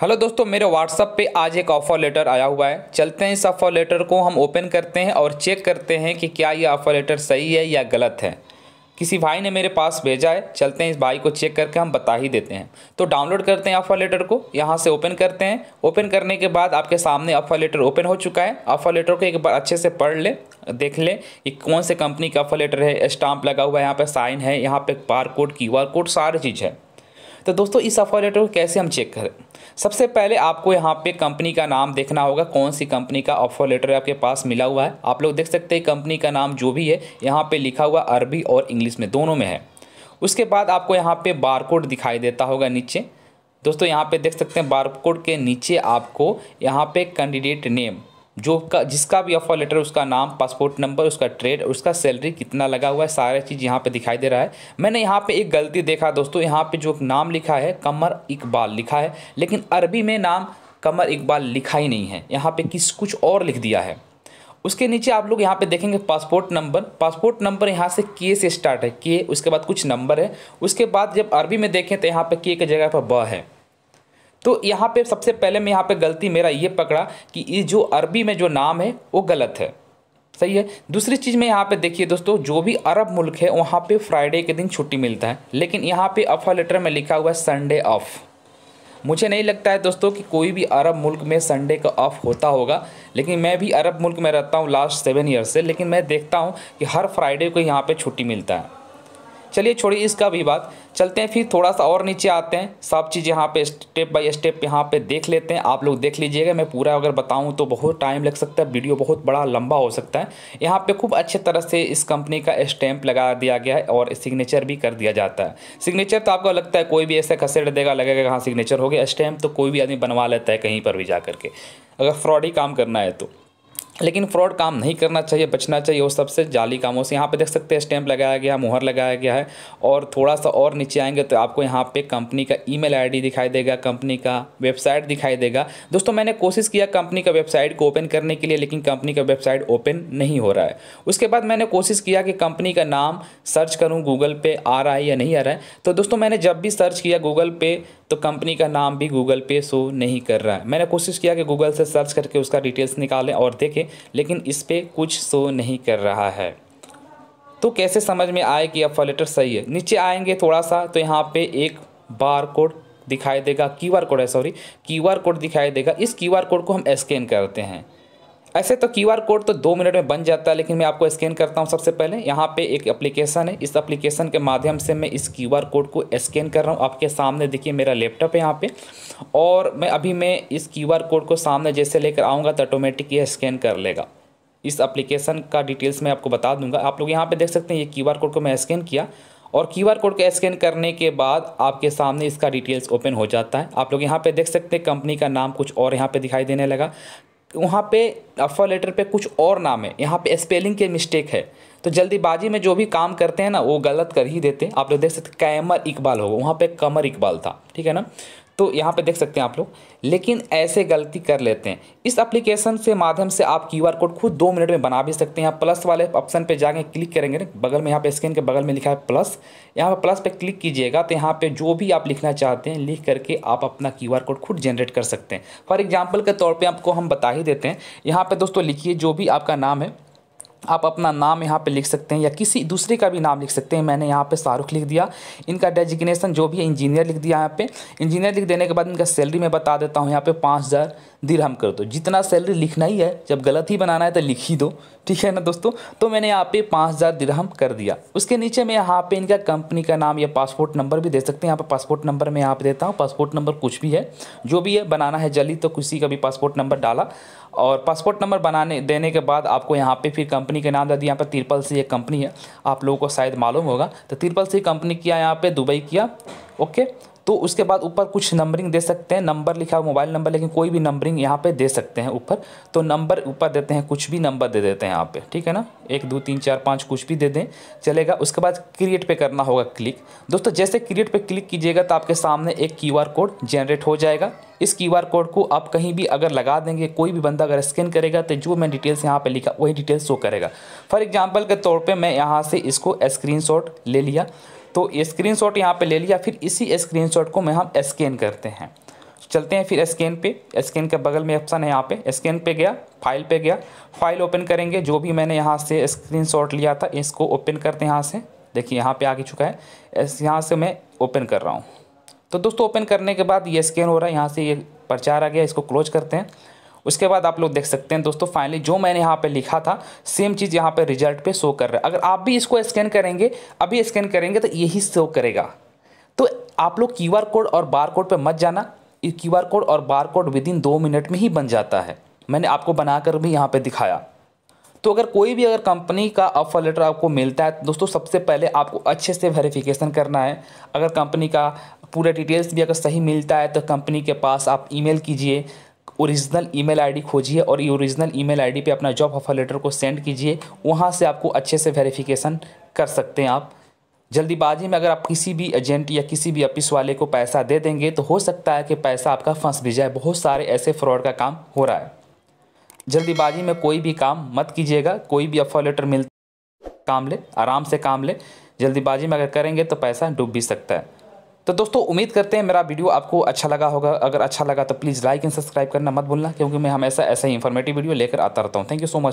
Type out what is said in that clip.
hello दोस्तों मेरे WhatsApp पे आज एक ऑफ़र लेटर आया हुआ है चलते हैं इस ऑफ़र लेटर को हम ओपन करते हैं और चेक करते हैं कि क्या ये ऑफ़र लेटर सही है या गलत है किसी भाई ने मेरे पास भेजा है चलते हैं इस भाई को चेक करके हम बता ही देते हैं तो डाउनलोड करते हैं ऑफ़र लेटर को यहाँ से ओपन करते हैं ओपन करने के बाद आपके सामने ऑफ़र लेटर ओपन हो चुका है ऑफ़र लेटर को एक बार अच्छे से पढ़ लें देख लें कि कौन से कंपनी का ऑफ़र लेटर है स्टाम्प लगा हुआ है यहाँ पर साइन है यहाँ पर bar code Q R code सारी चीज़ है तो दोस्तों इस ऑफर लेटर को कैसे हम चेक करें सबसे पहले आपको यहाँ पे कंपनी का नाम देखना होगा कौन सी कंपनी का ऑफर लेटर आपके पास मिला हुआ है आप लोग देख सकते हैं कंपनी का नाम जो भी है यहाँ पे लिखा हुआ अरबी और इंग्लिश में दोनों में है उसके बाद आपको यहाँ पे बारकोड दिखाई देता होगा नीचे दोस्तों यहाँ पे देख सकते हैं बारकोड के नीचे आपको यहाँ पे कैंडिडेट नेम जो का जिसका भी ऑफर लेटर उसका नाम पासपोर्ट नंबर उसका ट्रेड उसका सैलरी कितना लगा हुआ है सारा चीज़ यहाँ पे दिखाई दे रहा है मैंने यहाँ पे एक गलती देखा दोस्तों यहाँ पे जो नाम लिखा है कमर इकबाल लिखा है लेकिन अरबी में नाम कमर इकबाल लिखा ही नहीं है यहाँ पे किस कुछ और लिख दिया है उसके नीचे आप लोग यहाँ पे देखेंगे पासपोर्ट नंबर पासपोर्ट नंबर यहाँ से के से स्टार्ट है के उसके बाद कुछ नंबर है उसके बाद जब अरबी में देखें तो यहाँ पर के की जगह पर ब है तो यहाँ पे सबसे पहले मैं यहाँ पे गलती मेरा ये पकड़ा कि ये जो अरबी में जो नाम है वो गलत है सही है दूसरी चीज़ में यहाँ पे देखिए दोस्तों जो भी अरब मुल्क है वहाँ पे फ्राइडे के दिन छुट्टी मिलता है लेकिन यहाँ पे अफा लेटर में लिखा हुआ है संडे ऑफ मुझे नहीं लगता है दोस्तों कि कोई भी अरब मुल्क में संडे का ऑफ होता होगा लेकिन मैं भी अरब मुल्क में रहता हूँ लास्ट सेवन ईयर से लेकिन मैं देखता हूँ कि हर फ्राइडे को यहाँ पर छुट्टी मिलता है चलिए छोड़िए इसका भी बात चलते हैं फिर थोड़ा सा और नीचे आते हैं सब चीज़ यहाँ पे स्टेप बाय स्टेप यहाँ पे देख लेते हैं आप लोग देख लीजिएगा मैं पूरा अगर बताऊँ तो बहुत टाइम लग सकता है वीडियो बहुत बड़ा लंबा हो सकता है यहाँ पे खूब अच्छे तरह से इस कंपनी का स्टैंप लगा दिया गया है और सिग्नेचर भी कर दिया जाता है सिग्नेचर तो आपको लगता है कोई भी ऐसा खसेड़ देगा लगेगा हाँ सिग्नेचर हो गया स्टैम्प तो कोई भी आदमी बनवा लेता है कहीं पर भी जा करके अगर फ्रॉड ही काम करना है तो लेकिन फ्रॉड काम नहीं करना चाहिए बचना चाहिए वो सबसे जाली कामों से यहाँ पे देख सकते हैं स्टैंप लगाया गया है मुहर लगाया गया है और थोड़ा सा और नीचे आएंगे तो आपको यहाँ पे कंपनी का ईमेल आईडी दिखाई देगा कंपनी का वेबसाइट दिखाई देगा दोस्तों मैंने कोशिश किया कंपनी का वेबसाइट को ओपन करने के लिए लेकिन कंपनी का वेबसाइट ओपन नहीं हो रहा है उसके बाद मैंने कोशिश किया कि कंपनी का नाम सर्च करूँ गूगल पे आ रहा है या नहीं आ रहा है तो दोस्तों मैंने जब भी सर्च किया गूगल पे तो कंपनी का नाम भी गूगल पे शो नहीं कर रहा है मैंने कोशिश किया कि गूगल से सर्च करके उसका डिटेल्स निकालें और देखें लेकिन इस पर कुछ शो नहीं कर रहा है तो कैसे समझ में आए कि अफवा लेटर सही है नीचे आएंगे थोड़ा सा तो यहाँ पे एक बार कोड दिखाई देगा क्यू आर कोड है सॉरी क्यू आर कोड दिखाई देगा इस क्यू आर कोड को हम स्कैन करते हैं ऐसे तो क्यू आर कोड तो दो मिनट में बन जाता है लेकिन मैं आपको स्कैन करता हूँ सबसे पहले यहाँ पे एक एप्लीकेशन है इस एप्लीकेशन के माध्यम से मैं इस क्यू आर कोड को स्कैन कर रहा हूँ आपके सामने देखिए मेरा लैपटॉप है यहाँ पे और मैं अभी मैं इस क्यू आर कोड को सामने जैसे लेकर आऊँगा तो ऑटोमेटिक ये स्कैन कर लेगा इस एप्लीकेशन का डिटेल्स मैं आपको बता दूंगा आप लोग यहाँ पे देख सकते हैं ये क्यू आर कोड को मैं स्कैन किया और क्यू आर कोड को स्कैन करने के बाद आपके सामने इसका डिटेल्स ओपन हो जाता है आप लोग यहाँ पे देख सकते हैं कंपनी का नाम कुछ और यहाँ पे दिखाई देने लगा वहाँ पे अफर लेटर पे कुछ और नाम है यहाँ पे स्पेलिंग के मिस्टेक है तो जल्दीबाजी में जो भी काम करते हैं ना वो गलत कर ही देते हैं आप लोग देख सकते कैमर इकबाल होगा वहाँ पे कमर इकबाल था ठीक है ना तो यहाँ पे देख सकते हैं आप लोग लेकिन ऐसे गलती कर लेते हैं इस एप्लीकेशन से माध्यम से आप क्यू कोड खुद दो मिनट में बना भी सकते हैं प्लस वाले ऑप्शन पे जाके क्लिक करेंगे बगल में यहाँ पे स्क्रीन के बगल में लिखा है प्लस यहाँ पे प्लस पे क्लिक कीजिएगा तो यहाँ पे जो भी आप लिखना चाहते हैं लिख करके आप अपना क्यू कोड खुद जनरेट कर सकते हैं फॉर एग्जाम्पल के तौर पर आपको हम बता ही देते हैं यहाँ पर दोस्तों लिखिए जो भी आपका नाम है आप अपना नाम यहाँ पे लिख सकते हैं या किसी दूसरे का भी नाम लिख सकते हैं मैंने यहाँ पे शाहरुख लिख दिया इनका डेजिग्नेशन जो भी है इंजीनियर लिख दिया यहाँ पे इंजीनियर लिख देने के बाद इनका सैलरी मैं बता देता हूँ यहाँ पे पाँच हज़ार दिरहम कर दो जितना सैलरी लिखना ही है जब गलत ही बनाना है तो लिख ही दो ठीक है ना दोस्तों तो मैंने यहाँ पे पाँच हज़ार दिरहम कर दिया उसके नीचे मैं यहाँ पे इनका कंपनी का नाम या पासपोर्ट नंबर भी दे सकते हैं यहाँ पे पासपोर्ट नंबर मैं यहाँ पे देता हूँ पासपोर्ट नंबर कुछ भी है जो भी है बनाना है जल्दी तो किसी का भी पासपोर्ट नंबर डाला और पासपोर्ट नंबर बनाने देने के बाद आपको यहाँ पे फिर कंपनी के नाम दे दिया यहाँ पर तिरपल सी एक कंपनी है आप लोगों को शायद मालूम होगा तो तिरपल सी कंपनी किया यहाँ पे दुबई किया ओके तो उसके बाद ऊपर कुछ नंबरिंग दे सकते हैं नंबर लिखा हुआ मोबाइल नंबर लेकिन कोई भी नंबरिंग यहाँ पे दे सकते हैं ऊपर तो नंबर ऊपर देते हैं कुछ भी नंबर दे देते हैं यहाँ पे ठीक है ना एक दो तीन चार पाँच कुछ भी दे दें चलेगा उसके बाद क्रिएट पे करना होगा क्लिक दोस्तों जैसे क्रिएट पे क्लिक कीजिएगा तो आपके सामने एक क्यू कोड जनरेट हो जाएगा इस क्यू आर कोड को आप कहीं भी अगर लगा देंगे कोई भी बंदा अगर स्कैन करेगा तो जो मैं डिटेल्स यहाँ पे लिखा वही डिटेल्स शो करेगा फॉर एग्जाम्पल के तौर पर मैं यहाँ से इसको शॉट ले लिया तो स्क्रीन शॉट यहाँ पर ले लिया फिर इसी स्क्रीन शॉट को मैं हम स्कैन करते हैं चलते हैं फिर स्कैन पे स्कैन के बगल में ऑप्शन है यहाँ पे स्कैन पे गया फाइल पे गया फाइल ओपन करेंगे जो भी मैंने यहाँ से स्क्रीनशॉट लिया था इसको ओपन करते हैं यहाँ से देखिए यहाँ पे आ चुका है यहाँ से मैं ओपन कर रहा हूँ तो दोस्तों ओपन करने के बाद ये स्कैन हो रहा है यहाँ से ये यह आ गया इसको क्लोज करते हैं उसके बाद आप लोग देख सकते हैं दोस्तों फाइनली जो मैंने यहाँ पे लिखा था सेम चीज़ यहाँ पे रिजल्ट पे शो कर रहा है अगर आप भी इसको स्कैन करेंगे अभी स्कैन करेंगे तो यही शो करेगा तो आप लोग क्यू कोड और बार कोड पर मत जाना क्यू आर कोड और बार कोड विद इन दो मिनट में ही बन जाता है मैंने आपको बनाकर भी यहाँ पर दिखाया तो अगर कोई भी अगर कंपनी का ऑफर लेटर आपको मिलता है तो दोस्तों सबसे पहले आपको अच्छे से वेरिफिकेशन करना है अगर कंपनी का पूरा डिटेल्स भी अगर सही मिलता है तो कंपनी के पास आप ईमेल कीजिए ओरिजिनल ईमेल आईडी खोजिए और ये ओरिजिनल ईमेल आईडी पे अपना जॉब ऑफर लेटर को सेंड कीजिए वहाँ से आपको अच्छे से वेरिफिकेशन कर सकते हैं आप जल्दीबाजी में अगर आप किसी भी एजेंट या किसी भी ऑफिस वाले को पैसा दे देंगे तो हो सकता है कि पैसा आपका फंस भी जाए बहुत सारे ऐसे फ्रॉड का काम हो रहा है जल्दीबाजी में कोई भी काम मत कीजिएगा कोई भी ऑफर लेटर मिल काम ले आराम से काम ले जल्दीबाजी में अगर करेंगे तो पैसा डूब भी सकता है तो दोस्तों उम्मीद करते हैं मेरा वीडियो आपको अच्छा लगा होगा अगर अच्छा लगा तो प्लीज़ लाइक एंड सब्सक्राइब करना मत भूलना क्योंकि मैं हमेशा ऐसा ही इन्फॉर्मेटिव वीडियो लेकर आता रहता हूँ थैंक यू सो मच